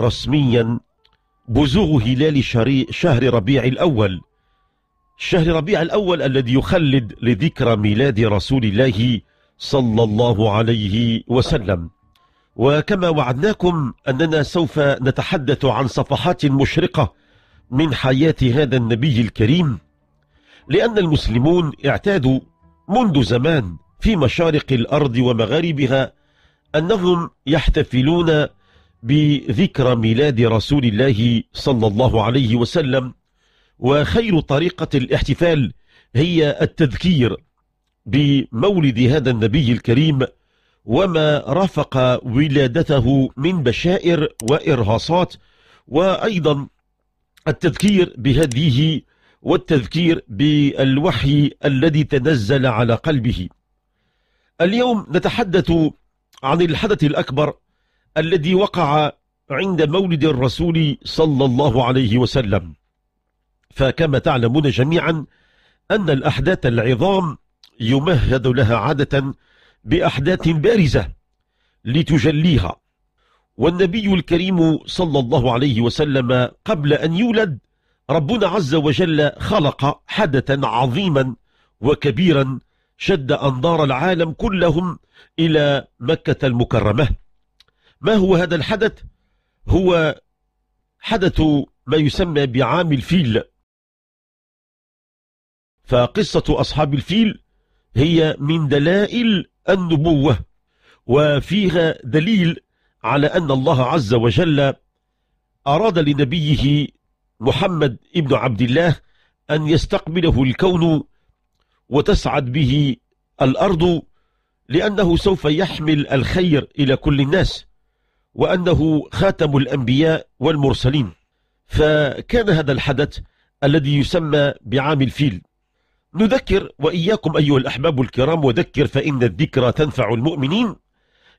رسميا بزوغ هلال شهر ربيع الأول شهر ربيع الأول الذي يخلد لذكرى ميلاد رسول الله صلى الله عليه وسلم وكما وعدناكم أننا سوف نتحدث عن صفحات مشرقة من حياة هذا النبي الكريم لأن المسلمون اعتادوا منذ زمان في مشارق الأرض ومغاربها أنهم يحتفلون بذكرى ميلاد رسول الله صلى الله عليه وسلم وخير طريقة الاحتفال هي التذكير بمولد هذا النبي الكريم وما رافق ولادته من بشائر وإرهاصات وأيضا التذكير بهديه والتذكير بالوحي الذي تنزل على قلبه اليوم نتحدث عن الحدث الأكبر الذي وقع عند مولد الرسول صلى الله عليه وسلم فكما تعلمون جميعا أن الأحداث العظام يمهد لها عادة بأحداث بارزة لتجليها والنبي الكريم صلى الله عليه وسلم قبل أن يولد ربنا عز وجل خلق حدثا عظيما وكبيرا شد أنظار العالم كلهم إلى مكة المكرمة ما هو هذا الحدث هو حدث ما يسمى بعام الفيل فقصة أصحاب الفيل هي من دلائل النبوة وفيها دليل على أن الله عز وجل أراد لنبيه محمد ابن عبد الله أن يستقبله الكون وتسعد به الأرض لأنه سوف يحمل الخير إلى كل الناس وأنه خاتم الأنبياء والمرسلين فكان هذا الحدث الذي يسمى بعام الفيل نذكر وإياكم أيها الأحباب الكرام وذكر فإن الذكرى تنفع المؤمنين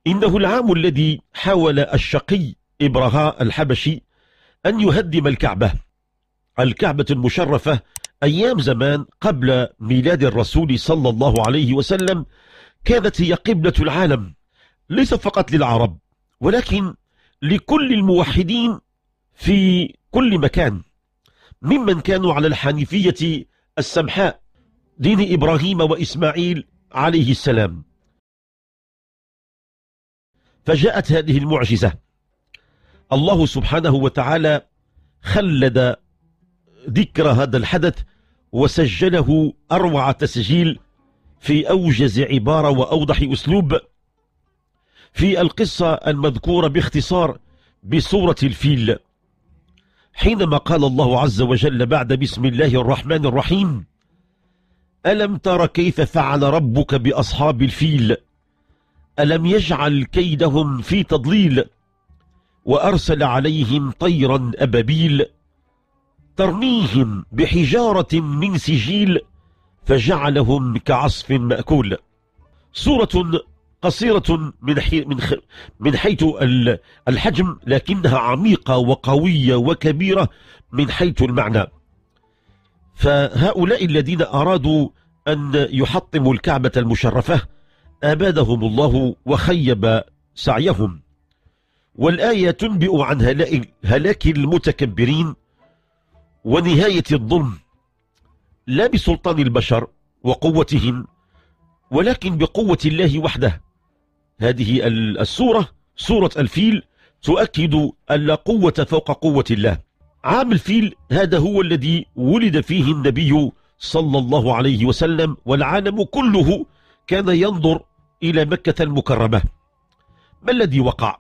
إنه العام الذي حاول الشقي إبرهاء الحبشي أن يهدم الكعبة الكعبة المشرفة أيام زمان قبل ميلاد الرسول صلى الله عليه وسلم كانت هي قبلة العالم ليس فقط للعرب ولكن لكل الموحدين في كل مكان ممن كانوا على الحنيفية السمحاء دين إبراهيم وإسماعيل عليه السلام فجاءت هذه المعجزة الله سبحانه وتعالى خلد ذكر هذا الحدث وسجله أروع تسجيل في أوجز عبارة وأوضح أسلوب في القصة المذكورة باختصار بصورة الفيل حينما قال الله عز وجل بعد بسم الله الرحمن الرحيم ألم تر كيف فعل ربك بأصحاب الفيل ألم يجعل كيدهم في تضليل وأرسل عليهم طيرا أبابيل ترميهم بحجارة من سجيل فجعلهم كعصف مأكول سورة قصيرة من, حي... من, خ... من حيث الحجم لكنها عميقة وقوية وكبيرة من حيث المعنى فهؤلاء الذين أرادوا أن يحطموا الكعبة المشرفة أبادهم الله وخيب سعيهم والآية تنبئ عن هلاك المتكبرين ونهاية الظلم لا بسلطان البشر وقوتهم ولكن بقوة الله وحده هذه السورة سورة الفيل تؤكد أن لا قوة فوق قوة الله عام الفيل هذا هو الذي ولد فيه النبي صلى الله عليه وسلم والعالم كله كان ينظر إلى مكة المكرمة ما الذي وقع؟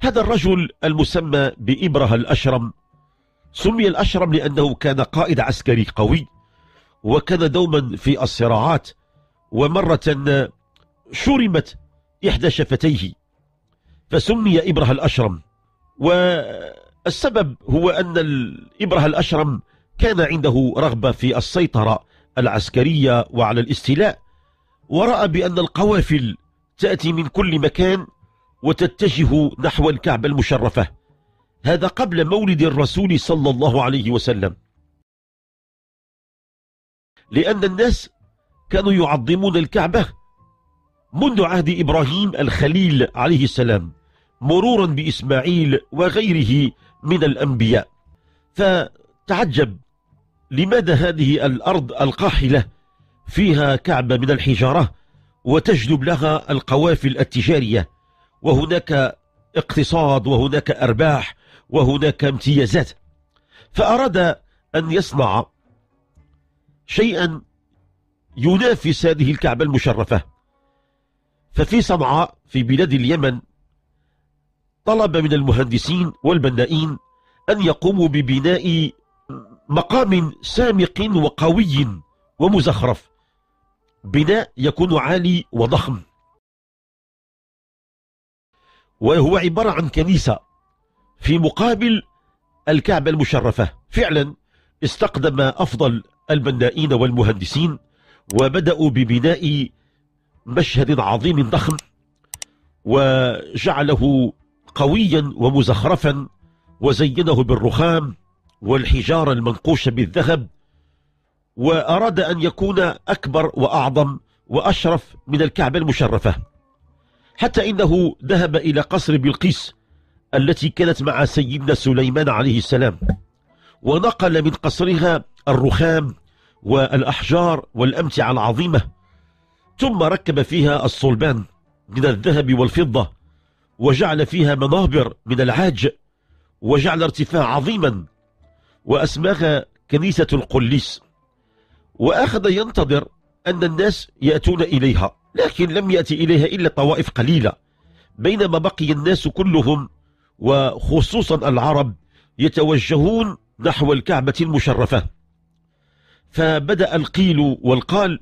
هذا الرجل المسمى بإبره الأشرم سمي الأشرم لأنه كان قائد عسكري قوي وكان دوما في الصراعات ومرة شرمت إحدى شفتيه فسمي إبرة الأشرم والسبب هو أن الإبرة الأشرم كان عنده رغبة في السيطرة العسكرية وعلى الاستيلاء ورأى بأن القوافل تأتي من كل مكان وتتجه نحو الكعبة المشرفة هذا قبل مولد الرسول صلى الله عليه وسلم لأن الناس كانوا يعظمون الكعبة منذ عهد إبراهيم الخليل عليه السلام مرورا بإسماعيل وغيره من الأنبياء فتعجب لماذا هذه الأرض القاحلة فيها كعبة من الحجارة وتجلب لها القوافل التجارية وهناك اقتصاد وهناك أرباح وهناك امتيازات فأراد أن يصنع شيئا ينافس هذه الكعبة المشرفة ففي صنعاء في بلاد اليمن طلب من المهندسين والبنائين أن يقوموا ببناء مقام سامق وقوي ومزخرف بناء يكون عالي وضخم وهو عبارة عن كنيسة في مقابل الكعبة المشرفة فعلا استقدم أفضل البنائين والمهندسين وبدأوا ببناء مشهد عظيم ضخم وجعله قويا ومزخرفا وزينه بالرخام والحجارة المنقوشة بالذهب وأراد أن يكون أكبر وأعظم وأشرف من الكعبة المشرفة حتى إنه ذهب إلى قصر بلقيس التي كانت مع سيدنا سليمان عليه السلام ونقل من قصرها الرخام والأحجار والأمتعة العظيمة ثم ركب فيها الصلبان من الذهب والفضة وجعل فيها منابر من العاج وجعل ارتفاع عظيما وأسماها كنيسة القليس وأخذ ينتظر أن الناس يأتون إليها لكن لم يأتي إليها إلا طوائف قليلة بينما بقي الناس كلهم وخصوصا العرب يتوجهون نحو الكعبة المشرفة فبدأ القيل والقال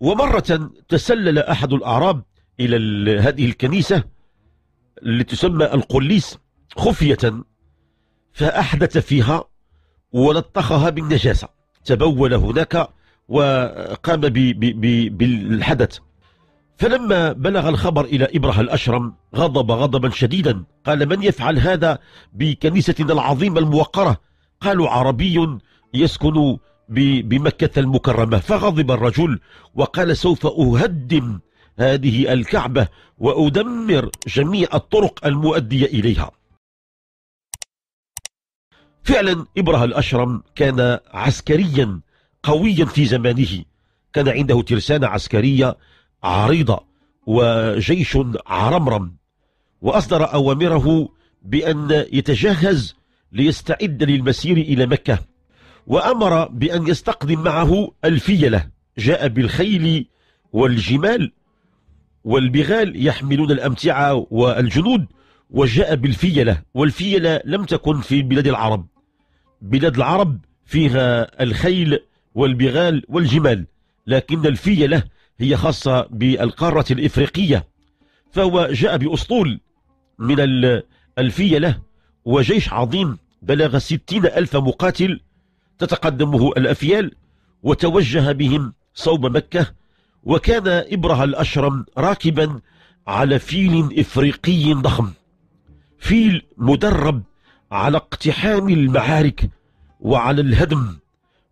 ومرة تسلل أحد الأعراب إلى هذه الكنيسة تسمى القليس خفية فأحدث فيها ولطخها بالنجاسة تبول هناك وقام بالحدث فلما بلغ الخبر إلى إبرة الأشرم غضب غضبا شديدا قال من يفعل هذا بكنيستنا العظيمة الموقرة قالوا عربي يسكن بمكة المكرمة فغضب الرجل وقال سوف أهدم هذه الكعبة وأدمر جميع الطرق المؤدية إليها فعلا إبره الأشرم كان عسكريا قويا في زمانه كان عنده ترسانة عسكرية عريضة وجيش عرمرم وأصدر أوامره بأن يتجهز ليستعد للمسير إلى مكة وأمر بأن يستقدم معه الفيلة جاء بالخيل والجمال والبغال يحملون الأمتعة والجنود وجاء بالفيلة والفيلة لم تكن في بلاد العرب بلاد العرب فيها الخيل والبغال والجمال لكن الفيلة هي خاصة بالقارة الإفريقية فهو جاء بأسطول من الفيلة وجيش عظيم بلغ ستين ألف مقاتل تتقدمه الأفيال وتوجه بهم صوب مكة وكان إبرهة الأشرم راكبا على فيل إفريقي ضخم فيل مدرب على اقتحام المعارك وعلى الهدم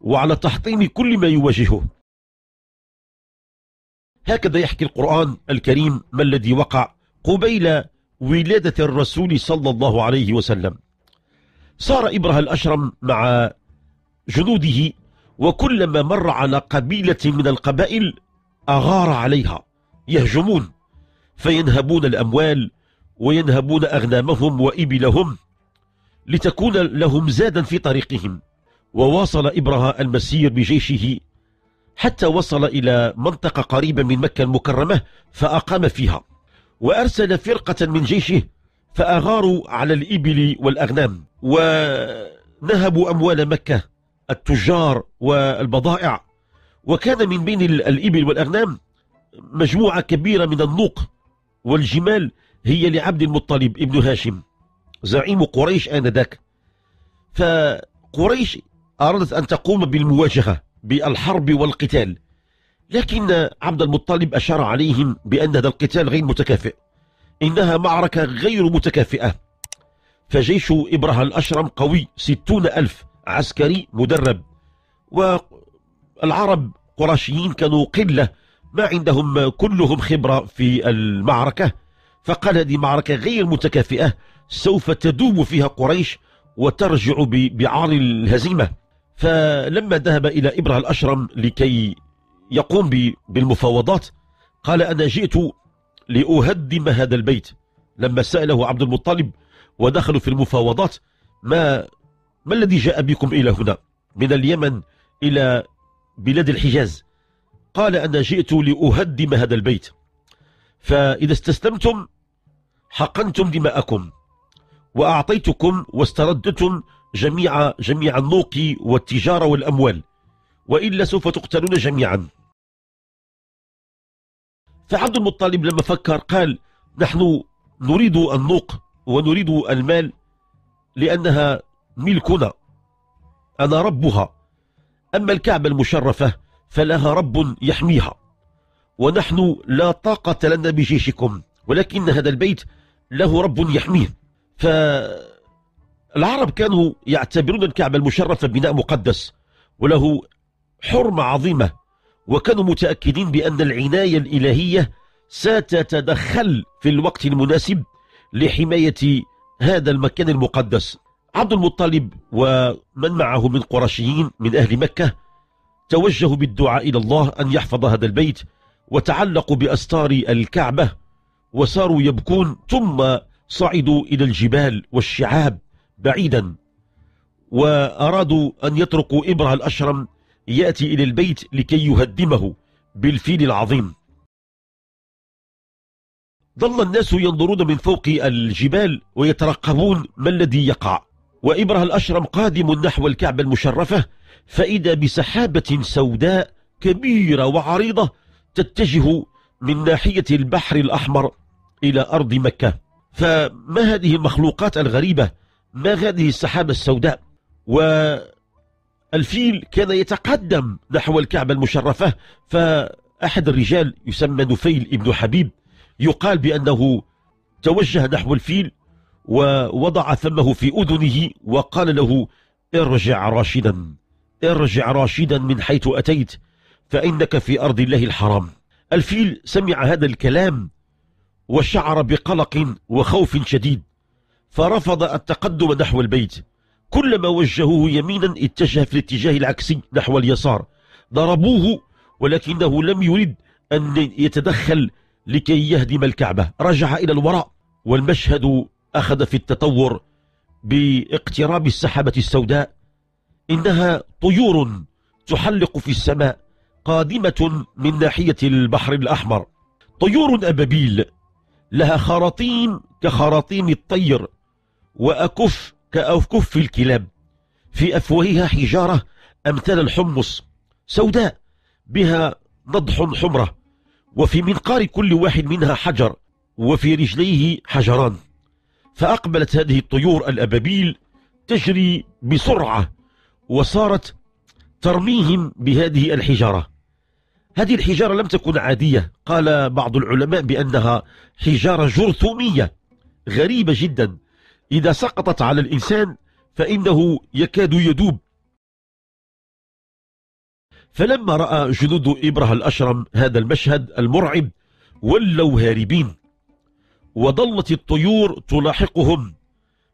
وعلى تحطيم كل ما يواجهه هكذا يحكي القرآن الكريم ما الذي وقع قبيل ولادة الرسول صلى الله عليه وسلم صار إبرهة الأشرم مع جنوده وكلما مر على قبيلة من القبائل أغار عليها يهجمون فينهبون الأموال وينهبون أغنامهم وإبلهم لتكون لهم زادا في طريقهم وواصل إبرها المسير بجيشه حتى وصل إلى منطقة قريبة من مكة المكرمة فأقام فيها وأرسل فرقة من جيشه فأغاروا على الإبل والأغنام ونهبوا أموال مكة التجار والبضائع وكان من بين الإبل والأغنام مجموعة كبيرة من النوق والجمال هي لعبد المطلب ابن هاشم زعيم قريش آنذاك فقريش أرادت أن تقوم بالمواجهة بالحرب والقتال لكن عبد المطلب أشار عليهم بأن هذا القتال غير متكافئ إنها معركة غير متكافئة فجيش إبرهة الأشرم قوي ستون ألف عسكري مدرب والعرب قراشيين كانوا قلة ما عندهم كلهم خبرة في المعركة فقال هذه معركة غير متكافئة سوف تدوم فيها قريش وترجع بعار الهزيمة فلما ذهب إلى إبرة الأشرم لكي يقوم بالمفاوضات قال أنا جئت لأهدم هذا البيت لما سأله عبد المطلب ودخلوا في المفاوضات ما ما الذي جاء بكم إلى هنا من اليمن إلى بلاد الحجاز قال أنا جئت لأهدم هذا البيت فإذا استسلمتم حقنتم دماءكم وأعطيتكم واستردتم جميع جميع النوق والتجارة والأموال وإلا سوف تقتلون جميعا فعبد المطلب لما فكر قال نحن نريد النوق ونريد المال لأنها ملكنا أنا ربها أما الكعبة المشرفة فلها رب يحميها ونحن لا طاقة لنا بجيشكم ولكن هذا البيت له رب يحميه فالعرب كانوا يعتبرون الكعبة المشرفة بناء مقدس وله حرمة عظيمة وكانوا متأكدين بأن العناية الإلهية ستتدخل في الوقت المناسب لحماية هذا المكان المقدس عبد المطلب ومن معه من قرشيين من أهل مكة توجهوا بالدعاء إلى الله أن يحفظ هذا البيت وتعلقوا بأستار الكعبة وصاروا يبكون ثم صعدوا إلى الجبال والشعاب بعيدا وأرادوا أن يتركوا إبرة الأشرم يأتي إلى البيت لكي يهدمه بالفيل العظيم ظل الناس ينظرون من فوق الجبال ويترقبون ما الذي يقع وإبره الأشرم قادم نحو الكعبة المشرفة فإذا بسحابة سوداء كبيرة وعريضة تتجه من ناحية البحر الأحمر إلى أرض مكة فما هذه المخلوقات الغريبة ما هذه السحابة السوداء والفيل كان يتقدم نحو الكعبة المشرفة فأحد الرجال يسمى نفيل ابن حبيب يقال بأنه توجه نحو الفيل ووضع ثمه في أذنه وقال له ارجع راشدا ارجع راشدا من حيث أتيت فإنك في أرض الله الحرام الفيل سمع هذا الكلام وشعر بقلق وخوف شديد فرفض التقدم نحو البيت كلما وجهوه يمينا اتجه في الاتجاه العكسي نحو اليسار ضربوه ولكنه لم يرد أن يتدخل لكي يهدم الكعبة رجع إلى الوراء والمشهد أخذ في التطور باقتراب السحابة السوداء إنها طيور تحلق في السماء قادمة من ناحية البحر الأحمر طيور أبابيل لها خراطيم كخراطيم الطير وأكف كأكف الكلاب في أفواهها حجارة أمثال الحمص سوداء بها نضح حمرة وفي منقار كل واحد منها حجر وفي رجليه حجران فأقبلت هذه الطيور الأبابيل تجري بسرعة وصارت ترميهم بهذه الحجارة هذه الحجارة لم تكن عادية قال بعض العلماء بأنها حجارة جرثومية غريبة جدا إذا سقطت على الإنسان فإنه يكاد يدوب فلما رأى جنود إبره الأشرم هذا المشهد المرعب ولوا هاربين وضلت الطيور تلاحقهم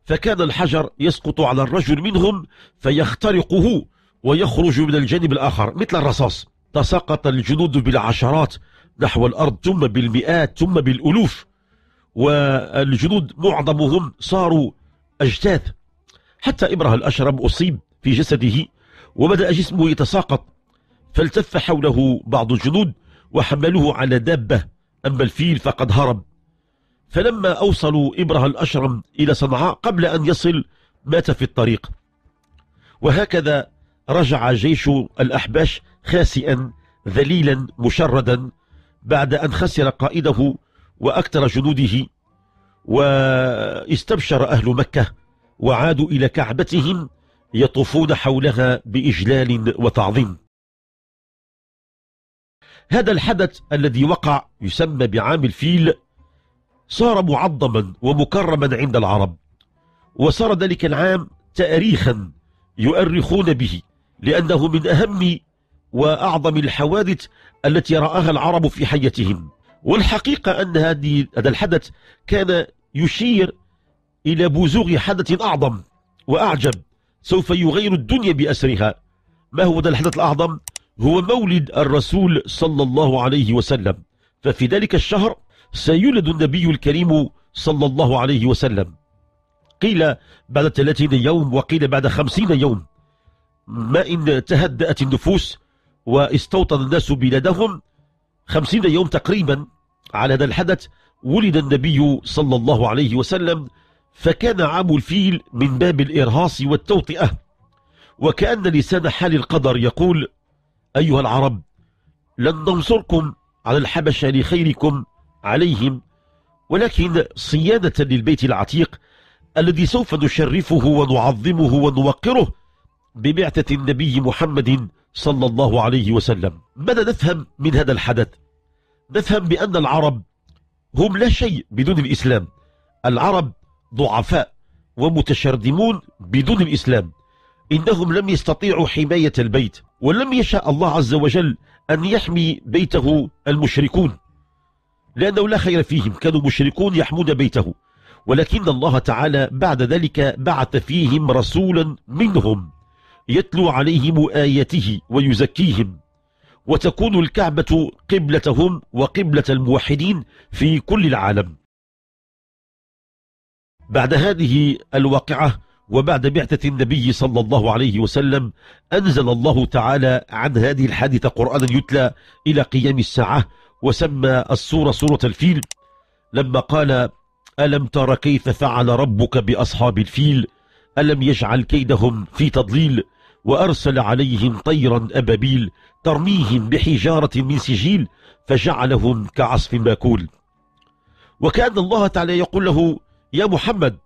فكان الحجر يسقط على الرجل منهم فيخترقه ويخرج من الجانب الآخر مثل الرصاص تساقط الجنود بالعشرات نحو الأرض ثم بالمئات ثم بالألوف والجنود معظمهم صاروا أجتاث حتى إبره الأشرم أصيب في جسده وبدأ جسمه يتساقط فالتف حوله بعض الجنود وحملوه على دابة أما الفيل فقد هرب فلما أوصلوا إبره الأشرم إلى صنعاء قبل أن يصل مات في الطريق وهكذا رجع جيش الأحباش خاسئا ذليلا مشردا بعد أن خسر قائده وأكثر جنوده واستبشر أهل مكة وعادوا إلى كعبتهم يطوفون حولها بإجلال وتعظيم هذا الحدث الذي وقع يسمى بعام الفيل صار معظما ومكرما عند العرب وصار ذلك العام تاريخا يؤرخون به لأنه من أهم وأعظم الحوادث التي رآها العرب في حياتهم والحقيقة أن هذه هذا الحدث كان يشير إلى بزوغ حدث أعظم وأعجب سوف يغير الدنيا بأسرها ما هو هذا الحدث الأعظم؟ هو مولد الرسول صلى الله عليه وسلم ففي ذلك الشهر سيولد النبي الكريم صلى الله عليه وسلم قيل بعد 30 يوم وقيل بعد 50 يوم ما إن تهدأت النفوس واستوطن الناس بلادهم 50 يوم تقريبا على هذا الحدث ولد النبي صلى الله عليه وسلم فكان عام الفيل من باب الإرهاص والتوطئة وكأن لسان حال القدر يقول أيها العرب لن ننصركم على الحبشة لخيركم عليهم ولكن صيانة للبيت العتيق الذي سوف نشرفه ونعظمه ونوقره ببعثة النبي محمد صلى الله عليه وسلم ماذا نفهم من هذا الحدث؟ نفهم بأن العرب هم لا شيء بدون الإسلام العرب ضعفاء ومتشردمون بدون الإسلام إنهم لم يستطيعوا حماية البيت ولم يشاء الله عز وجل أن يحمي بيته المشركون لأنه لا خير فيهم كانوا مشركون يحمون بيته ولكن الله تعالى بعد ذلك بعث فيهم رسولا منهم يتلو عليهم آياته ويزكيهم وتكون الكعبة قبلتهم وقبلة الموحدين في كل العالم بعد هذه الواقعة وبعد بعثة النبي صلى الله عليه وسلم أنزل الله تعالى عن هذه الحادثة قرآنا يتلى إلى قيام الساعة وسمى السورة سورة الفيل لما قال ألم تر كيف فعل ربك بأصحاب الفيل ألم يجعل كيدهم في تضليل وأرسل عليهم طيرا أبابيل ترميهم بحجارة من سجيل فجعلهم كعصف ماكول وكأن الله تعالى يقول له يا محمد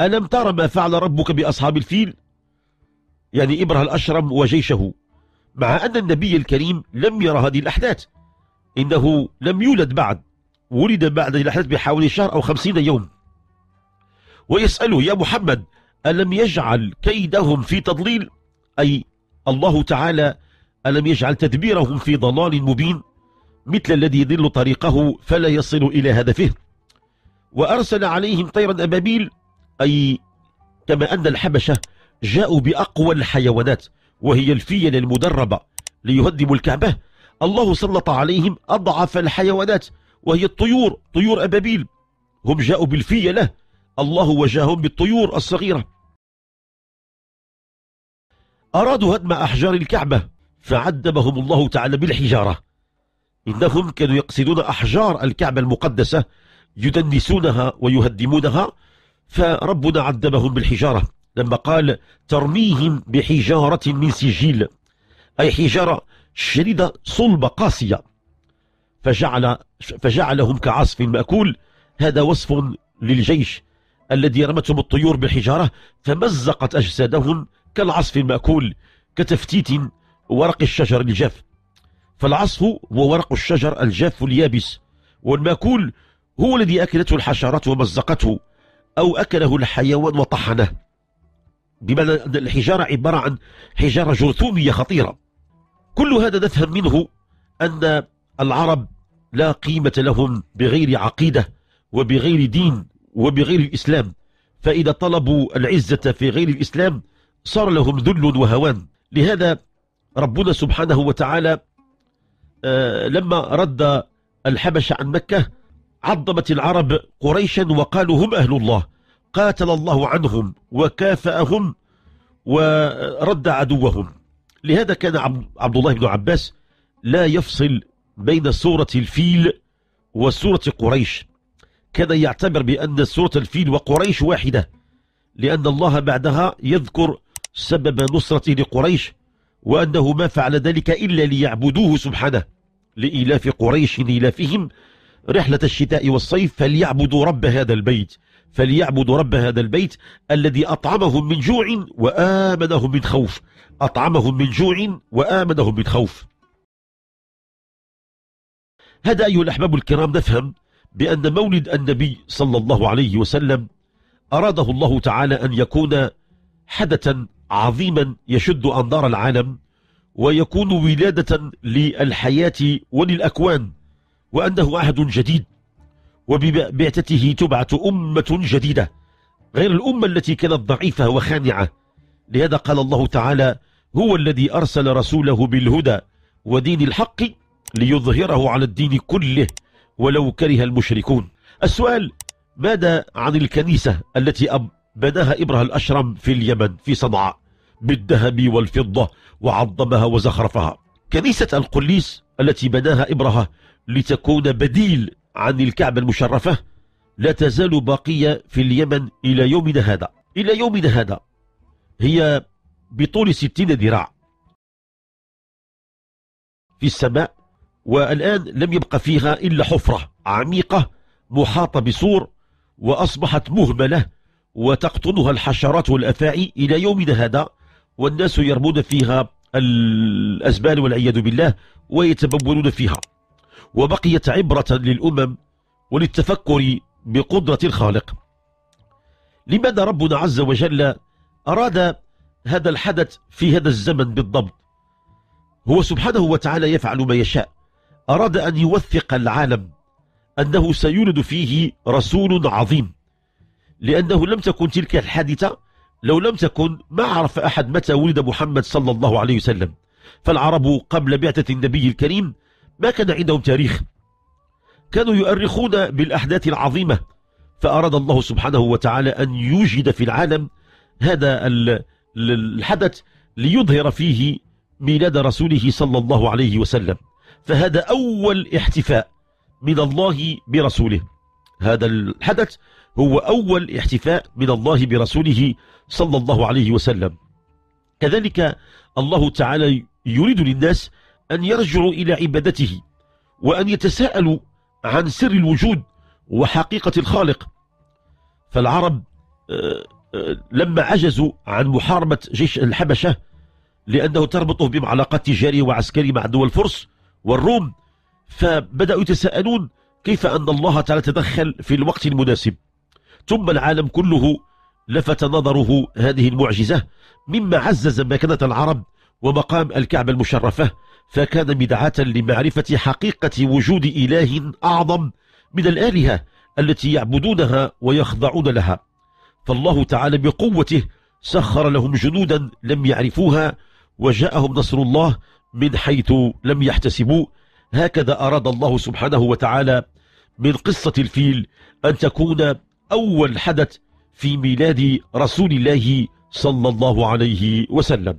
ألم تر ما فعل ربك بأصحاب الفيل يعني إبره الأشرم وجيشه مع أن النبي الكريم لم يرى هذه الأحداث إنه لم يولد بعد ولد بعد الأحداث بحوالي شهر أو خمسين يوم ويسأله يا محمد ألم يجعل كيدهم في تضليل أي الله تعالى ألم يجعل تدبيرهم في ضلال مبين مثل الذي يضل طريقه فلا يصل إلى هدفه وأرسل عليهم طيرا أبابيل أي كما أن الحبشة جاءوا بأقوى الحيوانات وهي الفيل المدربة ليهدموا الكعبة الله سلط عليهم أضعف الحيوانات وهي الطيور طيور أبابيل هم جاءوا بالفيلة الله وجاهم بالطيور الصغيرة أرادوا هدم أحجار الكعبة فعدمهم الله تعالى بالحجارة إنهم كانوا يقصدون أحجار الكعبة المقدسة يدنسونها ويهدمونها فربنا عذبهم بالحجارة لما قال ترميهم بحجارة من سجيل أي حجارة شديدة صلبة قاسية فجعل فجعلهم كعصف مأكول هذا وصف للجيش الذي رمتهم الطيور بالحجارة فمزقت أجسادهم كالعصف المأكول كتفتيت ورق الشجر الجاف فالعصف هو ورق الشجر الجاف اليابس والمأكول هو الذي أكلته الحشرات ومزقته أو أكله الحيوان وطحنه بمعنى أن الحجارة عبارة عن حجارة جرثومية خطيرة كل هذا نفهم منه أن العرب لا قيمة لهم بغير عقيدة وبغير دين وبغير الإسلام فإذا طلبوا العزة في غير الإسلام صار لهم ذل وهوان لهذا ربنا سبحانه وتعالى آه، لما رد الحبش عن مكة عظمت العرب قريشا وقالوا هم أهل الله قاتل الله عنهم وكافأهم ورد عدوهم لهذا كان عبد الله بن عباس لا يفصل بين سورة الفيل وسورة قريش كان يعتبر بأن سورة الفيل وقريش واحدة لأن الله بعدها يذكر سبب نصرته لقريش وأنه ما فعل ذلك إلا ليعبدوه سبحانه لإيلاف قريش إيلافهم رحلة الشتاء والصيف فليعبدوا رب هذا البيت فليعبدوا رب هذا البيت الذي أطعمهم من جوع وآمنهم من خوف أطعمهم من جوع وآمنهم من خوف هذا أيها الأحباب الكرام نفهم بأن مولد النبي صلى الله عليه وسلم أراده الله تعالى أن يكون حدثا عظيما يشد أنظار العالم ويكون ولادة للحياة وللأكوان وأنه عهد جديد وببعثته تبعث أمة جديدة غير الأمة التي كانت ضعيفة وخانعة لهذا قال الله تعالى هو الذي أرسل رسوله بالهدى ودين الحق ليظهره على الدين كله ولو كره المشركون السؤال ماذا عن الكنيسة التي بناها إبره الأشرم في اليمن في صنعاء بالذهب والفضة وعظمها وزخرفها كنيسة القليس التي بناها إبرهة لتكون بديل عن الكعبة المشرفة لا تزال باقية في اليمن إلى يومنا هذا إلى يومنا هذا هي بطول ستين ذراع في السماء والآن لم يبقى فيها إلا حفرة عميقة محاطة بسور وأصبحت مهملة وتقطنها الحشرات والأفاعي إلى يومنا هذا والناس يرمون فيها الأزبال والعياذ بالله ويتبولون فيها وبقيت عبرة للأمم وللتفكر بقدرة الخالق لماذا ربنا عز وجل أراد هذا الحدث في هذا الزمن بالضبط هو سبحانه وتعالى يفعل ما يشاء أراد أن يوثق العالم أنه سيولد فيه رسول عظيم لأنه لم تكن تلك الحادثة لو لم تكن ما عرف أحد متى ولد محمد صلى الله عليه وسلم فالعرب قبل بعثة النبي الكريم ما كان عندهم تاريخ كانوا يؤرخون بالأحداث العظيمة فأراد الله سبحانه وتعالى أن يوجد في العالم هذا الحدث ليظهر فيه ميلاد رسوله صلى الله عليه وسلم فهذا أول احتفاء من الله برسوله هذا الحدث هو أول احتفاء من الله برسوله صلى الله عليه وسلم كذلك الله تعالى يريد للناس أن يرجعوا إلى عبادته وأن يتساءلوا عن سر الوجود وحقيقة الخالق فالعرب آه، آه، لما عجزوا عن محاربة جيش الحبشة لأنه تربطه بهم علاقات تجارية وعسكرية مع دول الفرس والروم فبدأوا يتساءلون كيف أن الله تعالى تدخل في الوقت المناسب ثم العالم كله لفت نظره هذه المعجزة مما عزز مكانة العرب ومقام الكعبة المشرفة فكان بدعة لمعرفة حقيقة وجود إله أعظم من الآلهة التي يعبدونها ويخضعون لها فالله تعالى بقوته سخر لهم جنودا لم يعرفوها وجاءهم نصر الله من حيث لم يحتسبوا هكذا أراد الله سبحانه وتعالى من قصة الفيل أن تكون أول حدث في ميلاد رسول الله صلى الله عليه وسلم